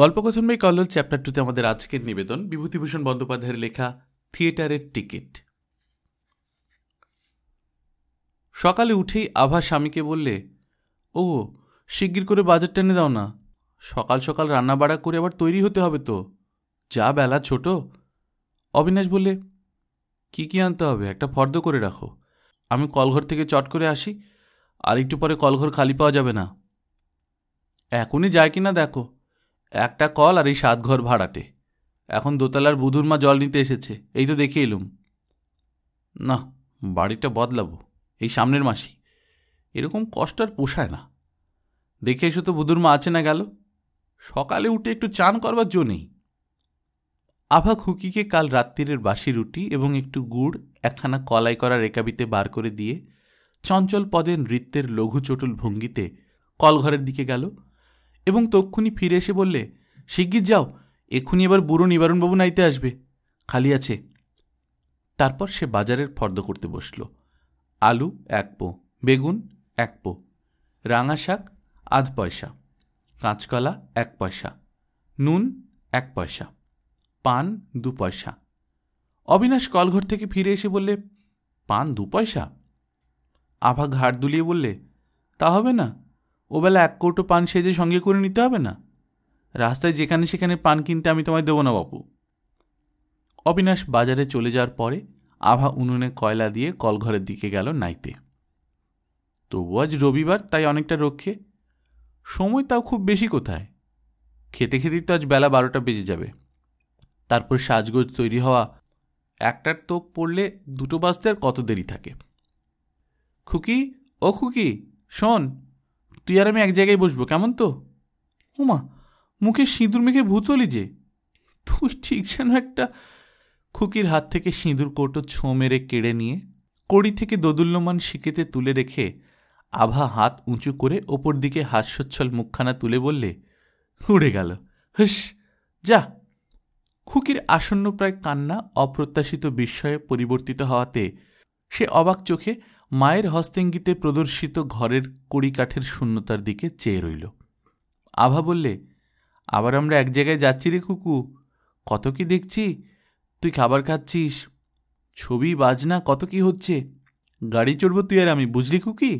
গল্পকথনময় Kallol chapter টুতে আমাদের আজকের নিবেদন বিভূতিভূষণ বন্দ্যোপাধ্যায়ের লেখা থিয়েটারের টিকিট সকালে উঠেই আভা স্বামীকে বললে ও শিগগির করে বাজার টেনে দাও না সকাল সকাল রান্না বাড়া করে আবার তৈরি হতে হবে তো যা বেলা ছোট অবিনাশ বললে কি কি আনতে হবে একটা ফর্দ করে রাখো আমি কলঘর থেকে চট করে আসি আর একটু পরে কলঘর খালি পাওয়া যাবে না এখনই যায় কিনা দেখো একটা কল আর এই সাত ঘর ভাড়াটে এখন দোতলার বুধুর মা জল নিতে এসেছে এই তো দেখে এলুম না বাড়িটা বদলাবো এই সামনের মাসি এরকম কষ্ট আর পোষায় না দেখে এসো তো বুধুর মা আছে না গেল সকালে উঠে একটু চান করবার জো নেই আভা খুকিকে কাল রাত্রিরের বাসি রুটি এবং একটু গুড় একখানা কলাই করা রেকাবিতে বার করে দিয়ে চঞ্চল পদে নৃত্যের লঘু চটুল ভঙ্গিতে কলঘরের দিকে গেল এবং তক্ষুনি ফিরে এসে বললে শিগগির যাও এক্ষুনি এবার বুড়ো নিবারণবাবু নাইতে আসবে খালি আছে তারপর সে বাজারের ফর্দ করতে বসল আলু এক পো বেগুন এক পো রাঙা শাক আধ পয়সা কাঁচকলা এক পয়সা নুন এক পয়সা পান দু পয়সা অবিনাশ কলঘর থেকে ফিরে এসে বললে পান দু পয়সা আভা ঘাট দুলিয়ে বললে তা হবে না ওবেলা এক কৌটো পান সেজে সঙ্গে করে নিতে হবে না রাস্তায় যেখানে সেখানে পান কিনতে আমি তোমায় দেবো না বাপু অবিনাশ বাজারে চলে যাওয়ার পরে আভা উনুনে কয়লা দিয়ে কলঘরের দিকে গেল নাইতে তবু আজ রবিবার তাই অনেকটা রক্ষে সময় তাও খুব বেশি কোথায় খেতে খেতেই তো আজ বেলা বারোটা বেজে যাবে তারপর সাজগোজ তৈরি হওয়া একটার তোপ পড়লে দুটো বাজতে আর কত দেরি থাকে খুকি ও খুকি শোন তুই আর আমি এক জায়গায় বসবো কেমন তো উমা মুখে সিঁদুর মেখে ভূতলি যে তুই ঠিক যেন একটা খুকির হাত থেকে সিঁদুর কোটো ছোঁ মেরে কেড়ে নিয়ে কড়ি থেকে দোদুল্যমান শিকেতে তুলে রেখে আভা হাত উঁচু করে ওপর দিকে হাস্যচ্ছল মুখখানা তুলে বললে উড়ে গেল হুস যা খুকির আসন্ন প্রায় কান্না অপ্রত্যাশিত বিস্ময়ে পরিবর্তিত হওয়াতে সে অবাক চোখে মায়ের হস্তেঙ্গিতে প্রদর্শিত ঘরের কড়িকাঠের শূন্যতার দিকে চেয়ে রইল আভা বললে আবার আমরা এক জায়গায় যাচ্ছি রে কুকু কত কি দেখছি তুই খাবার খাচ্ছিস ছবি বাজনা কত কি হচ্ছে গাড়ি চড়বো তুই আর আমি বুঝলি কুকি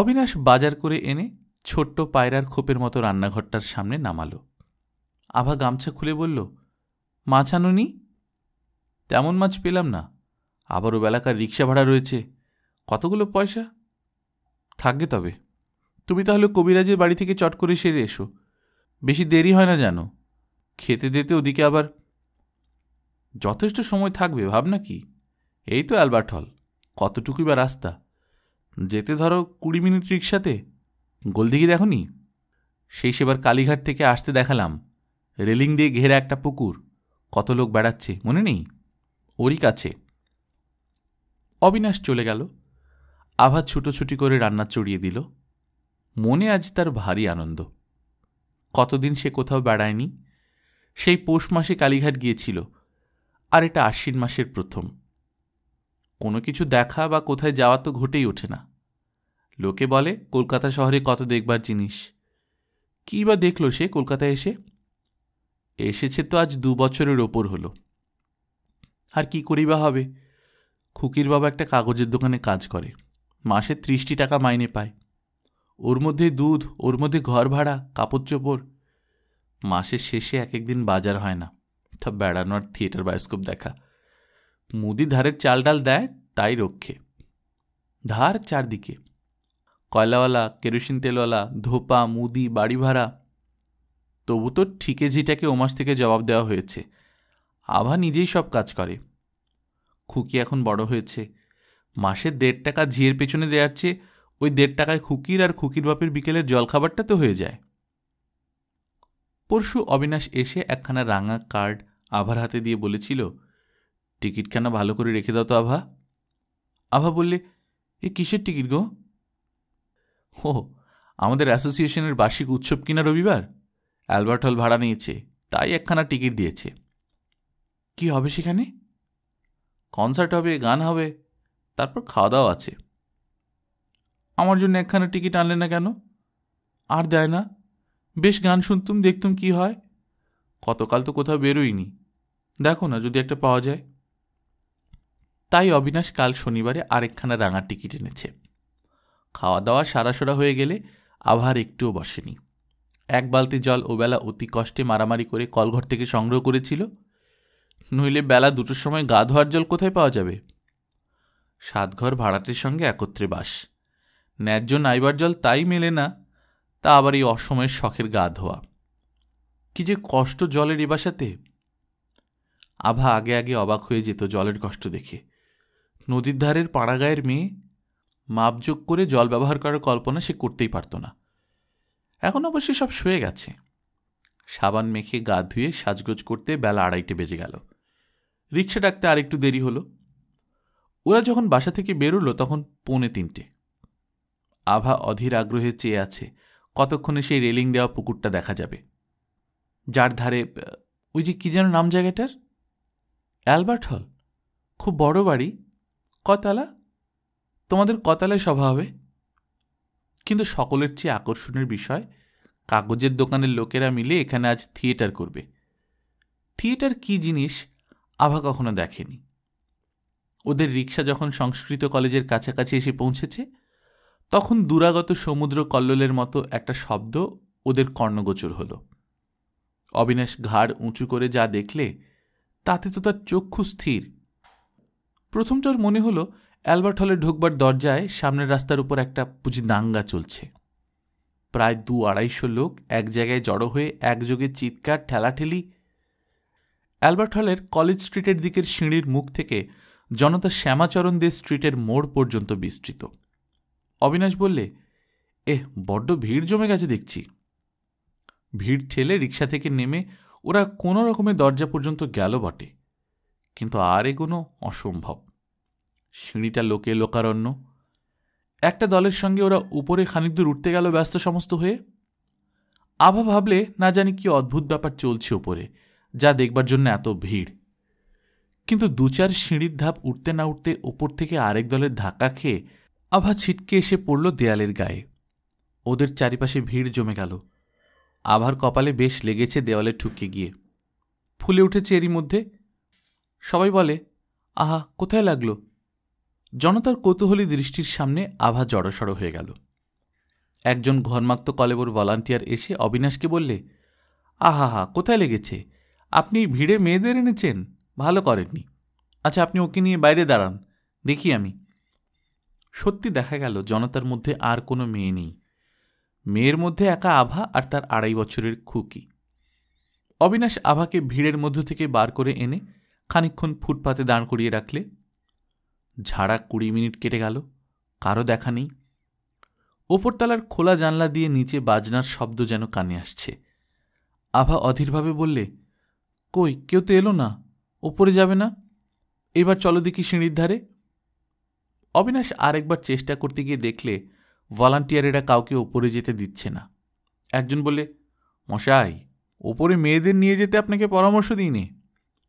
অবিনাশ বাজার করে এনে ছোট্ট পায়রার খোপের মতো রান্নাঘরটার সামনে নামালো আভা গামছা খুলে বলল মাছ আনুনি তেমন মাছ পেলাম না আবারও বেলাকার রিক্সা ভাড়া রয়েছে কতগুলো পয়সা থাকবে তবে তুমি তাহলে কবিরাজের বাড়ি থেকে চট করে সেরে এসো বেশি দেরি হয় না জানো খেতে দিতে ওদিকে আবার যথেষ্ট সময় থাকবে ভাবনা কি এই তো অ্যালবার্ট হল কতটুকুই বা রাস্তা যেতে ধরো কুড়ি মিনিট রিক্সাতে গোলদিঘি নি সেই সেবার কালীঘাট থেকে আসতে দেখালাম রেলিং দিয়ে ঘেরা একটা পুকুর কত লোক বেড়াচ্ছে মনে নেই ওরই কাছে অবিনাশ চলে গেল আভা ছুটোছুটি করে রান্না চড়িয়ে দিল মনে আজ তার ভারী আনন্দ কতদিন সে কোথাও বেড়ায়নি সেই পৌষ মাসে কালীঘাট গিয়েছিল আর এটা আশ্বিন মাসের প্রথম কোনো কিছু দেখা বা কোথায় যাওয়া তো ঘটেই ওঠে না লোকে বলে কলকাতা শহরে কত দেখবার জিনিস কী বা দেখল সে কলকাতায় এসে এসেছে তো আজ দু বছরের ওপর হলো আর কি করি বা হবে খুকির বাবা একটা কাগজের দোকানে কাজ করে মাসে ত্রিশটি টাকা মাইনে পায় ওর মধ্যে দুধ ওর মধ্যে ঘর ভাড়া কাপড় চোপড় মাসের শেষে এক একদিন বাজার হয় না তা বেড়ানো আর থিয়েটার বায়োস্কোপ দেখা মুদি ধারের চাল ডাল দেয় তাই রক্ষে ধার চারদিকে কয়লাওয়ালা কেরোসিন তেলওয়ালা ধোপা মুদি বাড়ি ভাড়া তবু তো ঠিকে ঝিটাকে ওমাস থেকে জবাব দেওয়া হয়েছে আভা নিজেই সব কাজ করে খুকি এখন বড় হয়েছে মাসে দেড় টাকা ঝিয়ের পেছনে দেওয়ার চেয়ে ওই দেড় টাকায় খুকির আর খুকির বাপের বিকেলের জলখাবারটা তো হয়ে যায় পরশু অবিনাশ এসে একখানা রাঙা কার্ড আভার হাতে দিয়ে বলেছিল টিকিটখানা ভালো করে রেখে দাও তো আভা আভা বললে এ কিসের টিকিট গো ও আমাদের অ্যাসোসিয়েশনের বার্ষিক উৎসব কিনা রবিবার অ্যালবার্ট হল ভাড়া নিয়েছে তাই একখানা টিকিট দিয়েছে কি হবে সেখানে কনসার্ট হবে গান হবে তারপর খাওয়া দাওয়া আছে আমার জন্য একখানা টিকিট আনলে না কেন আর দেয় না বেশ গান শুনতুম দেখতুম কি হয় কতকাল তো কোথাও বেরোইনি দেখো না যদি একটা পাওয়া যায় তাই অবিনাশ কাল শনিবারে আরেকখানা রাঙা টিকিট এনেছে খাওয়া দাওয়া সারাসরা হয়ে গেলে আবার একটুও বসেনি এক বালতি জল ওবেলা অতি কষ্টে মারামারি করে কলঘর থেকে সংগ্রহ করেছিল নইলে বেলা দুটোর সময় গা ধোয়ার জল কোথায় পাওয়া যাবে সাতঘর ভাড়াটের সঙ্গে একত্রে বাস ন্যায্য নাইবার জল তাই মেলে না তা আবার এই অসময়ের শখের গা ধোয়া কি যে কষ্ট জলের এবাসাতে আভা আগে আগে অবাক হয়ে যেত জলের কষ্ট দেখে নদীর ধারের পাড়াগায়ের মেয়ে মাপযোগ করে জল ব্যবহার করার কল্পনা সে করতেই পারত না এখন অবশ্যই সব শুয়ে গেছে সাবান মেখে গা ধুয়ে সাজগোজ করতে বেলা আড়াইটে বেজে গেল রিক্সা ডাকতে আর একটু দেরি হলো ওরা যখন বাসা থেকে বেরোলো তখন পৌনে তিনটে আভা অধীর আগ্রহে চেয়ে আছে কতক্ষণে সেই রেলিং দেওয়া পুকুরটা দেখা যাবে যার ধারে ওই যে কী যেন নাম জায়গাটার অ্যালবার্ট হল খুব বড় বাড়ি কতালা তোমাদের কতালায় সভা হবে কিন্তু সকলের চেয়ে আকর্ষণের বিষয় কাগজের দোকানের লোকেরা মিলে এখানে আজ থিয়েটার করবে থিয়েটার কি জিনিস আভা কখনো দেখেনি ওদের রিক্সা যখন সংস্কৃত কলেজের কাছাকাছি এসে পৌঁছেছে তখন দূরাগত সমুদ্র কল্লোলের মতো একটা শব্দ ওদের কর্ণগোচর হলো অবিনাশ ঘাড় উঁচু করে যা দেখলে তাতে তো তার চক্ষু স্থির প্রথমটার মনে হলো অ্যালবার্ট হলে ঢোকবার দরজায় সামনের রাস্তার উপর একটা পুঁজি দাঙ্গা চলছে প্রায় দু আড়াইশো লোক এক জায়গায় জড়ো হয়ে একযোগে চিৎকার ঠেলাঠেলি অ্যালবার্ট হলের কলেজ স্ট্রিটের দিকের সিঁড়ির মুখ থেকে জনতা শ্যামাচরণ দে স্ট্রিটের মোড় পর্যন্ত বিস্তৃত অবিনাশ বললে এহ বড্ড ভিড় জমে গেছে দেখছি ভিড় ঠেলে রিক্সা থেকে নেমে ওরা কোনো রকমে দরজা পর্যন্ত গেল বটে কিন্তু আর এগোনো অসম্ভব সিঁড়িটা লোকে লোকারণ্য একটা দলের সঙ্গে ওরা উপরে খানিকদূর উঠতে গেল ব্যস্ত সমস্ত হয়ে আভা ভাবলে না জানি কি অদ্ভুত ব্যাপার চলছে ওপরে যা দেখবার জন্য এত ভিড় কিন্তু দু চার সিঁড়ির ধাপ উঠতে না উঠতে ওপর থেকে আরেক দলের ধাক্কা খেয়ে আভা ছিটকে এসে পড়ল দেয়ালের গায়ে ওদের চারিপাশে ভিড় জমে গেল আভার কপালে বেশ লেগেছে দেওয়ালে ঠুকে গিয়ে ফুলে উঠেছে এরই মধ্যে সবাই বলে আহা কোথায় লাগলো জনতার কৌতূহলী দৃষ্টির সামনে আভা জড়সড় হয়ে গেল একজন ঘর্মাক্ত কলেবর ভলান্টিয়ার এসে অবিনাশকে বললে আহা হা কোথায় লেগেছে আপনি ভিড়ে মেয়েদের এনেছেন ভালো করেননি আচ্ছা আপনি ওকে নিয়ে বাইরে দাঁড়ান দেখি আমি সত্যি দেখা গেল জনতার মধ্যে আর কোনো মেয়ে নেই মেয়ের মধ্যে একা আভা আর তার আড়াই বছরের খুকি অবিনাশ আভাকে ভিড়ের মধ্য থেকে বার করে এনে খানিক্ষণ ফুটপাতে দাঁড় করিয়ে রাখলে ঝাড়া কুড়ি মিনিট কেটে গেল কারো দেখা নেই ওপরতলার খোলা জানলা দিয়ে নিচে বাজনার শব্দ যেন কানে আসছে আভা অধীরভাবে বললে কই কেউ তো এলো না ওপরে যাবে না এবার চলো দেখি সিঁড়ির ধারে অবিনাশ আরেকবার চেষ্টা করতে গিয়ে দেখলে ভলান্টিয়ারেরা কাউকে ওপরে যেতে দিচ্ছে না একজন বলে মশাই ওপরে মেয়েদের নিয়ে যেতে আপনাকে পরামর্শ দিইনি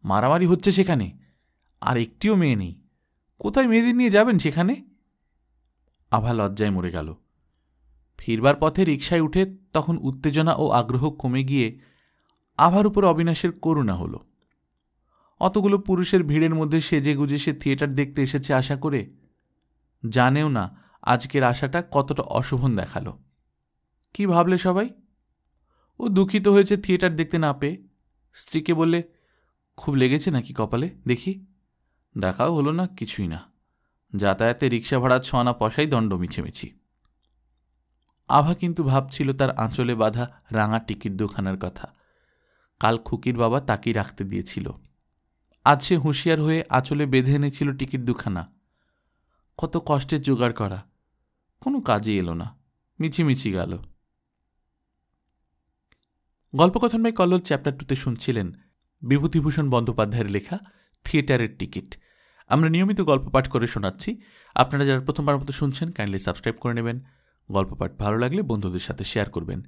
মারামারি হচ্ছে সেখানে আর একটিও মেয়ে নেই কোথায় মেয়েদের নিয়ে যাবেন সেখানে আভা লজ্জায় মরে গেল ফিরবার পথে রিকশায় উঠে তখন উত্তেজনা ও আগ্রহ কমে গিয়ে আভার উপর অবিনাশের করুণা হলো অতগুলো পুরুষের ভিড়ের মধ্যে সেজে গুজে সে থিয়েটার দেখতে এসেছে আশা করে জানেও না আজকের আশাটা কতটা অশোভন দেখালো কি ভাবলে সবাই ও দুঃখিত হয়েছে থিয়েটার দেখতে না পেয়ে স্ত্রীকে বললে খুব লেগেছে নাকি কপালে দেখি দেখাও হলো না কিছুই না যাতায়াতে রিক্সা ভাড়া ছনা পশাই দণ্ড মিছেমিছি আভা কিন্তু ভাবছিল তার আঁচলে বাঁধা রাঙা টিকিট দোকানের কথা কাল খুকির বাবা তাকিয়ে রাখতে দিয়েছিল আজ সে হুঁশিয়ার হয়ে আঁচলে বেঁধে এনেছিল টিকিট দুখানা কত কষ্টে জোগাড় করা কোনো কাজে এলো না মিছিমিছি গেল গল্পকথনময় কল্লোল চ্যাপ্টার টুতে শুনছিলেন বিভূতিভূষণ বন্দ্যোপাধ্যায়ের লেখা থিয়েটারের টিকিট আমরা নিয়মিত গল্প পাঠ করে শোনাচ্ছি আপনারা যারা প্রথমবার মতো শুনছেন কাইন্ডলি সাবস্ক্রাইব করে নেবেন গল্প পাঠ ভালো লাগলে বন্ধুদের সাথে শেয়ার করবেন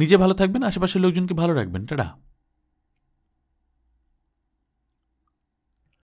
নিজে ভালো থাকবেন আশেপাশের লোকজনকে ভালো রাখবেন টাটা